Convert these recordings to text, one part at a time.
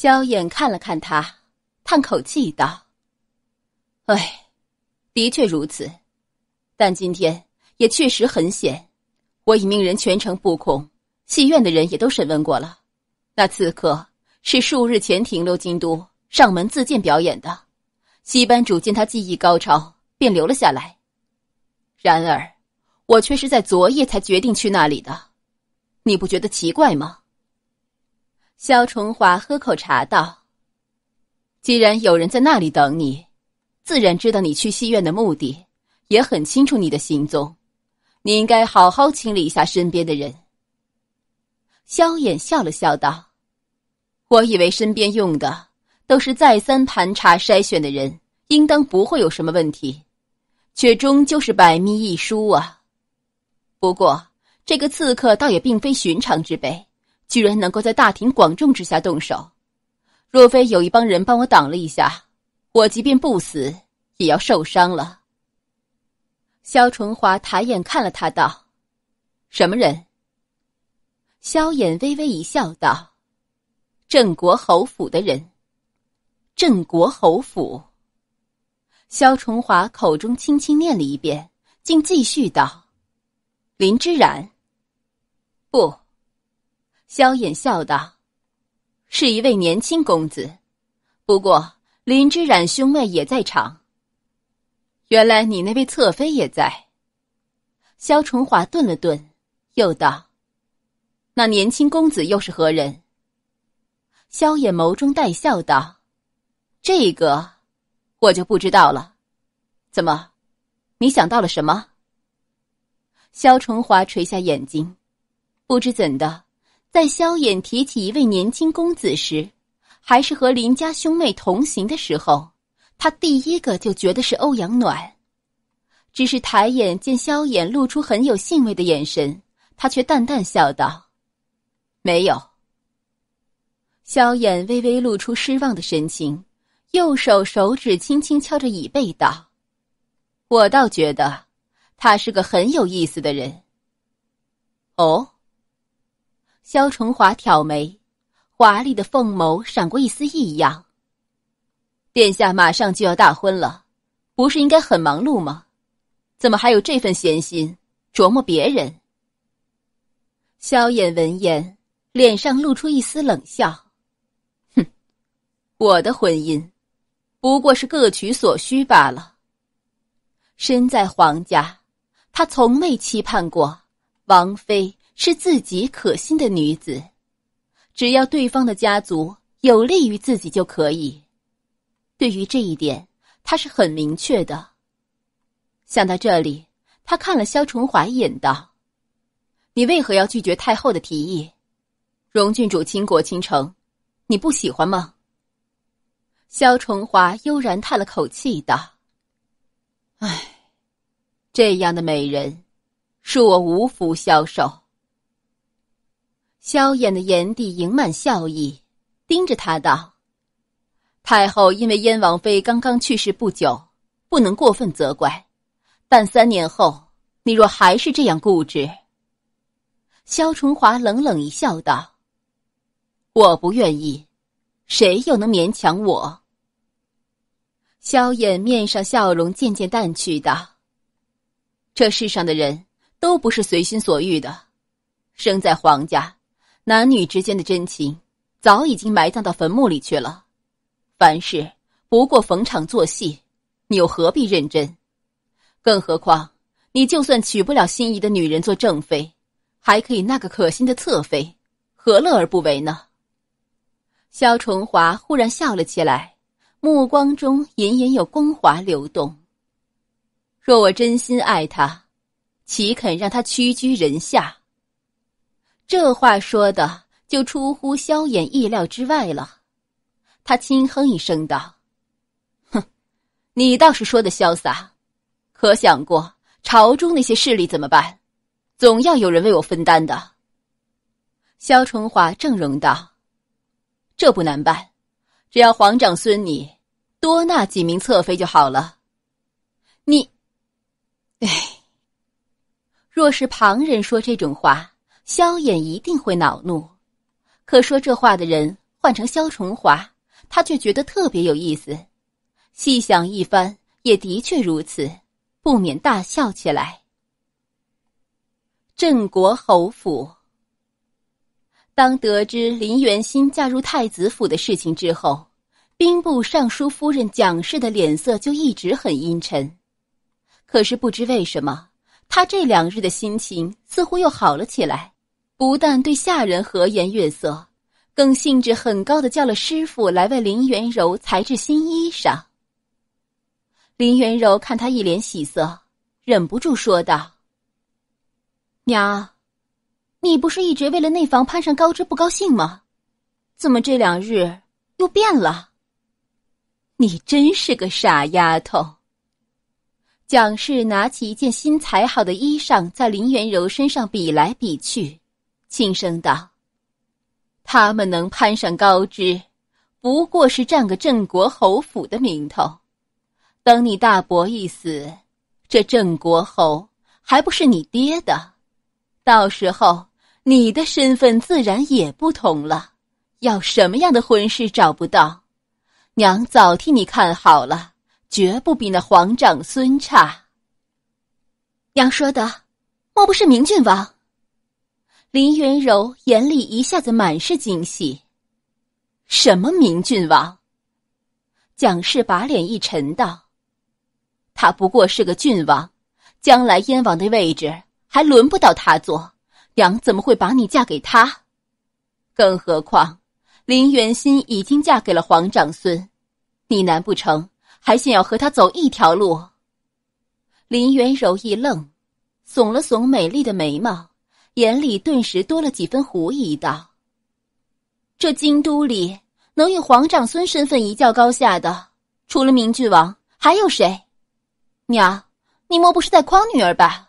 萧衍看了看他，叹口气道：“唉，的确如此，但今天也确实很险。我已命人全程布控，戏院的人也都审问过了。那刺客是数日前停留京都，上门自荐表演的。戏班主见他技艺高超，便留了下来。然而，我却是在昨夜才决定去那里的。你不觉得奇怪吗？”肖崇华喝口茶道：“既然有人在那里等你，自然知道你去戏院的目的，也很清楚你的行踪。你应该好好清理一下身边的人。”萧衍笑了笑道：“我以为身边用的都是再三盘查筛选的人，应当不会有什么问题，却终究是百密一疏啊。不过，这个刺客倒也并非寻常之辈。”居然能够在大庭广众之下动手，若非有一帮人帮我挡了一下，我即便不死也要受伤了。萧崇华抬眼看了他，道：“什么人？”萧衍微微一笑，道：“镇国侯府的人。”镇国侯府。萧崇华口中轻轻念了一遍，竟继续道：“林之然，不。”萧衍笑道：“是一位年轻公子，不过林之染兄妹也在场。原来你那位侧妃也在。”萧崇华顿了顿，又道：“那年轻公子又是何人？”萧衍眸中带笑道：“这个我就不知道了。怎么，你想到了什么？”萧崇华垂下眼睛，不知怎的。在萧衍提起一位年轻公子时，还是和林家兄妹同行的时候，他第一个就觉得是欧阳暖。只是抬眼见萧衍露出很有兴味的眼神，他却淡淡笑道：“没有。”萧衍微微露出失望的神情，右手手指轻轻敲着椅背道：“我倒觉得，他是个很有意思的人。”哦。萧崇华挑眉，华丽的凤眸闪过一丝异样。殿下马上就要大婚了，不是应该很忙碌吗？怎么还有这份闲心琢磨别人？萧衍闻言，脸上露出一丝冷笑：“哼，我的婚姻，不过是各取所需罢了。身在皇家，他从未期盼过王妃。”是自己可心的女子，只要对方的家族有利于自己就可以。对于这一点，他是很明确的。想到这里，他看了萧崇华一眼，道：“你为何要拒绝太后的提议？”荣郡主倾国倾城，你不喜欢吗？”萧崇华悠然叹了口气，道：“唉，这样的美人，恕我无福消受。”萧衍的眼底盈满笑意，盯着他道：“太后因为燕王妃刚刚去世不久，不能过分责怪。但三年后，你若还是这样固执。”萧崇华冷冷一笑，道：“我不愿意，谁又能勉强我？”萧衍面上笑容渐渐淡去，道：“这世上的人都不是随心所欲的，生在皇家。”男女之间的真情，早已经埋葬到坟墓里去了。凡事不过逢场作戏，你又何必认真？更何况你就算娶不了心仪的女人做正妃，还可以那个可心的侧妃，何乐而不为呢？萧崇华忽然笑了起来，目光中隐隐有光华流动。若我真心爱他，岂肯让他屈居人下？这话说的就出乎萧衍意料之外了，他轻哼一声道：“哼，你倒是说的潇洒，可想过朝中那些势力怎么办？总要有人为我分担的。”萧春华正容道：“这不难办，只要皇长孙你多纳几名侧妃就好了。”你，唉，若是旁人说这种话。萧衍一定会恼怒，可说这话的人换成萧崇华，他却觉得特别有意思。细想一番，也的确如此，不免大笑起来。镇国侯府，当得知林元心嫁入太子府的事情之后，兵部尚书夫人蒋氏的脸色就一直很阴沉，可是不知为什么，他这两日的心情似乎又好了起来。不但对下人和颜悦色，更兴致很高的叫了师傅来为林元柔裁制新衣裳。林元柔看他一脸喜色，忍不住说道：“娘，你不是一直为了内房攀上高枝不高兴吗？怎么这两日又变了？”你真是个傻丫头。蒋氏拿起一件新裁好的衣裳，在林元柔身上比来比去。轻声道：“他们能攀上高枝，不过是占个镇国侯府的名头。等你大伯一死，这镇国侯还不是你爹的？到时候你的身份自然也不同了。要什么样的婚事找不到，娘早替你看好了，绝不比那皇长孙差。娘说的，莫不是明郡王？”林元柔眼里一下子满是惊喜。什么明郡王？蒋氏把脸一沉道：“他不过是个郡王，将来燕王的位置还轮不到他坐。娘怎么会把你嫁给他？更何况，林元心已经嫁给了皇长孙，你难不成还想要和他走一条路？”林元柔一愣，耸了耸美丽的眉毛。眼里顿时多了几分狐疑，道：“这京都里能与皇长孙身份一较高下的，除了明郡王，还有谁？娘，你莫不是在诓女儿吧？”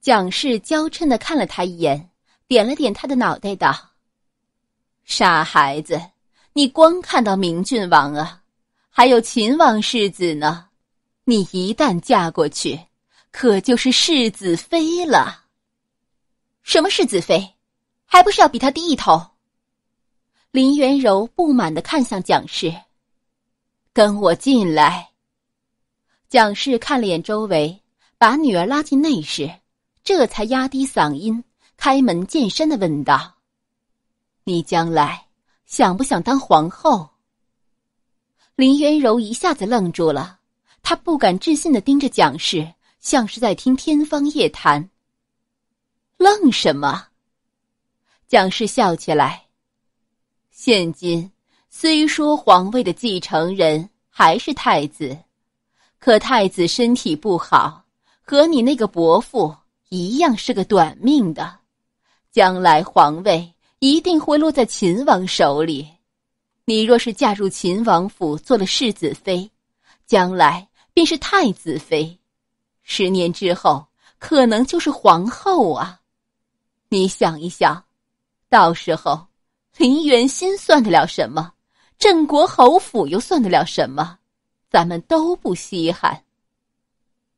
蒋氏娇嗔的看了他一眼，点了点他的脑袋，道：“傻孩子，你光看到明郡王啊，还有秦王世子呢，你一旦嫁过去，可就是世子妃了。”什么是子妃，还不是要比他低一头？林元柔不满的看向蒋氏，跟我进来。蒋氏看了眼周围，把女儿拉进内室，这才压低嗓音，开门见山的问道：“你将来想不想当皇后？”林元柔一下子愣住了，她不敢置信的盯着蒋氏，像是在听天方夜谭。愣什么？蒋氏笑起来。现今虽说皇位的继承人还是太子，可太子身体不好，和你那个伯父一样是个短命的。将来皇位一定会落在秦王手里。你若是嫁入秦王府，做了世子妃，将来便是太子妃，十年之后可能就是皇后啊。你想一想，到时候，林元心算得了什么？镇国侯府又算得了什么？咱们都不稀罕。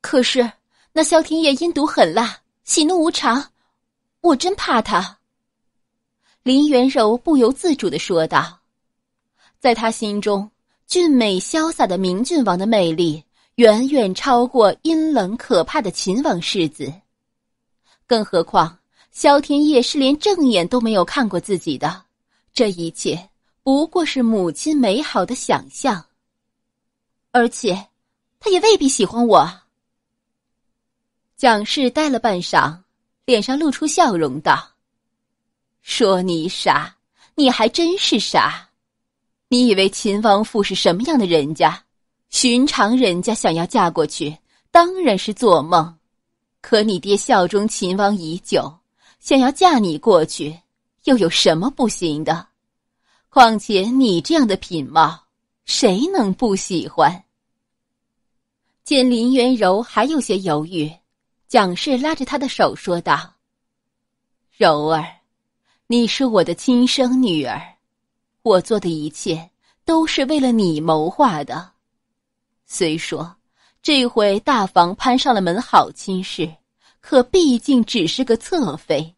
可是那萧天夜阴毒狠辣，喜怒无常，我真怕他。林元柔不由自主的说道，在他心中，俊美潇洒的明郡王的魅力远远超过阴冷可怕的秦王世子，更何况。萧天业是连正眼都没有看过自己的，这一切不过是母亲美好的想象。而且，他也未必喜欢我。蒋氏呆了半晌，脸上露出笑容道：“说你傻，你还真是傻。你以为秦王府是什么样的人家？寻常人家想要嫁过去，当然是做梦。可你爹效忠秦王已久。”想要嫁你过去，又有什么不行的？况且你这样的品貌，谁能不喜欢？见林元柔还有些犹豫，蒋氏拉着她的手说道：“柔儿，你是我的亲生女儿，我做的一切都是为了你谋划的。虽说这回大房攀上了门好亲事。”可毕竟只是个侧妃，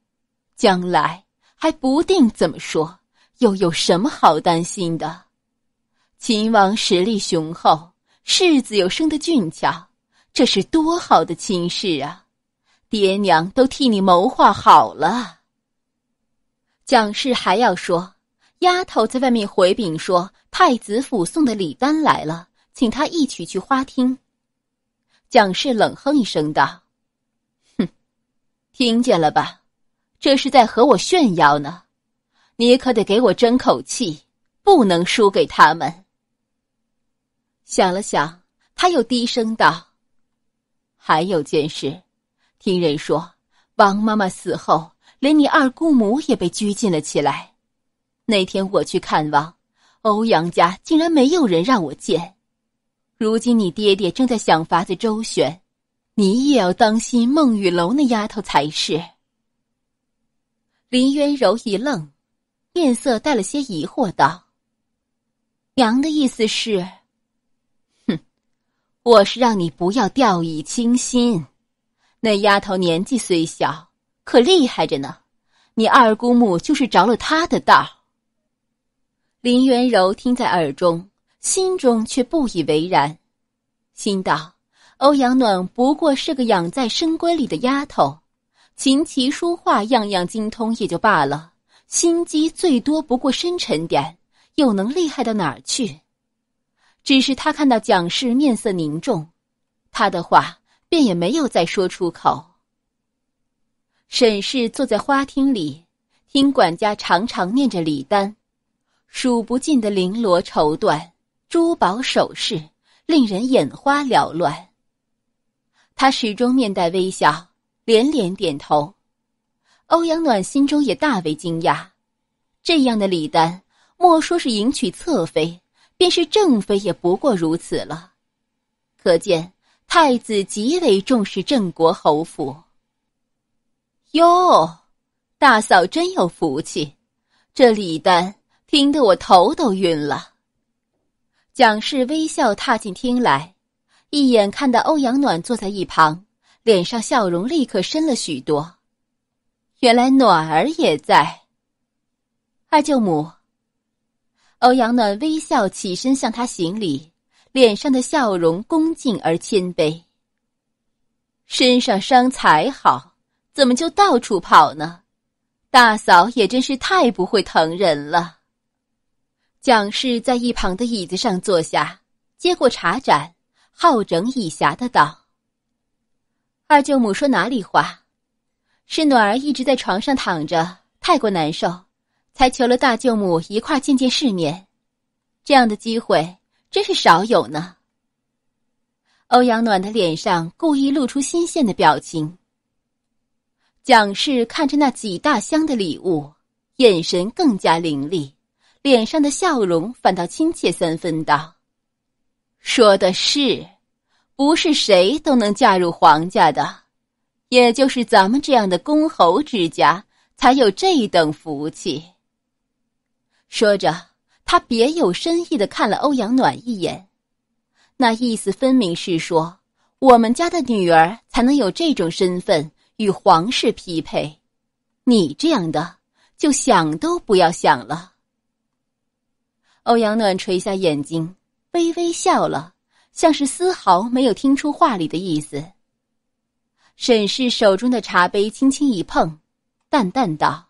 将来还不定怎么说，又有什么好担心的？秦王实力雄厚，世子又生得俊俏，这是多好的亲事啊！爹娘都替你谋划好了。蒋氏还要说，丫头在外面回禀说，太子府送的礼单来了，请他一起去花厅。蒋氏冷哼一声道。听见了吧，这是在和我炫耀呢。你可得给我争口气，不能输给他们。想了想，他又低声道：“还有件事，听人说王妈妈死后，连你二姑母也被拘禁了起来。那天我去看望，欧阳家竟然没有人让我见。如今你爹爹正在想法子周旋。”你也要当心孟玉楼那丫头才是。林元柔一愣，面色带了些疑惑道：“娘的意思是，哼，我是让你不要掉以轻心。那丫头年纪虽小，可厉害着呢。你二姑母就是着了她的道。”林元柔听在耳中，心中却不以为然，心道。欧阳暖不过是个养在深闺里的丫头，琴棋书画样样精通也就罢了，心机最多不过深沉点，又能厉害到哪儿去？只是他看到蒋氏面色凝重，他的话便也没有再说出口。沈氏坐在花厅里，听管家常常念着礼单，数不尽的绫罗绸缎、珠宝首饰，令人眼花缭乱。他始终面带微笑，连连点头。欧阳暖心中也大为惊讶，这样的李丹，莫说是迎娶侧妃，便是正妃也不过如此了。可见太子极为重视郑国侯府。哟，大嫂真有福气，这李丹听得我头都晕了。蒋氏微笑踏进厅来。一眼看到欧阳暖坐在一旁，脸上笑容立刻深了许多。原来暖儿也在。二舅母，欧阳暖微笑起身向他行礼，脸上的笑容恭敬而谦卑。身上伤才好，怎么就到处跑呢？大嫂也真是太不会疼人了。蒋氏在一旁的椅子上坐下，接过茶盏。好整以暇的道：“二舅母说哪里话？是暖儿一直在床上躺着，太过难受，才求了大舅母一块见见世面。这样的机会真是少有呢。”欧阳暖的脸上故意露出新鲜的表情。蒋氏看着那几大箱的礼物，眼神更加凌厉，脸上的笑容反倒亲切三分，道：“。”说的是，不是谁都能嫁入皇家的，也就是咱们这样的公侯之家才有这等福气。说着，他别有深意的看了欧阳暖一眼，那意思分明是说，我们家的女儿才能有这种身份与皇室匹配，你这样的就想都不要想了。欧阳暖垂下眼睛。微微笑了，像是丝毫没有听出话里的意思。沈氏手中的茶杯轻轻一碰，淡淡道：“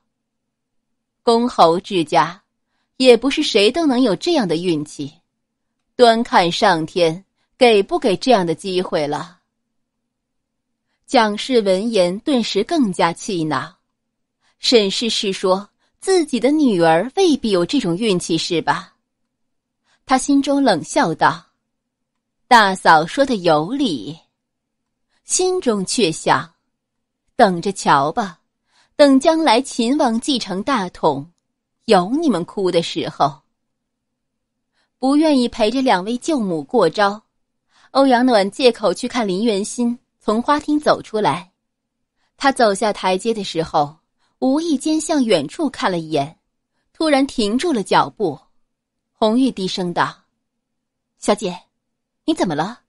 公侯之家，也不是谁都能有这样的运气，端看上天给不给这样的机会了。”蒋氏闻言，顿时更加气恼。沈氏是说自己的女儿未必有这种运气，是吧？他心中冷笑道：“大嫂说的有理。”心中却想：“等着瞧吧，等将来秦王继承大统，有你们哭的时候。”不愿意陪着两位舅母过招，欧阳暖借口去看林元心，从花厅走出来。他走下台阶的时候，无意间向远处看了一眼，突然停住了脚步。红玉低声道：“小姐，你怎么了？”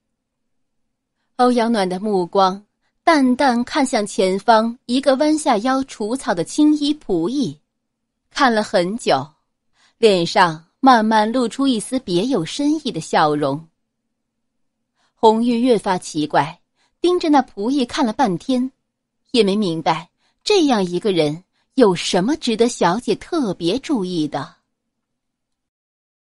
欧阳暖的目光淡淡看向前方一个弯下腰除草的青衣仆役，看了很久，脸上慢慢露出一丝别有深意的笑容。红玉越发奇怪，盯着那仆役看了半天，也没明白这样一个人有什么值得小姐特别注意的。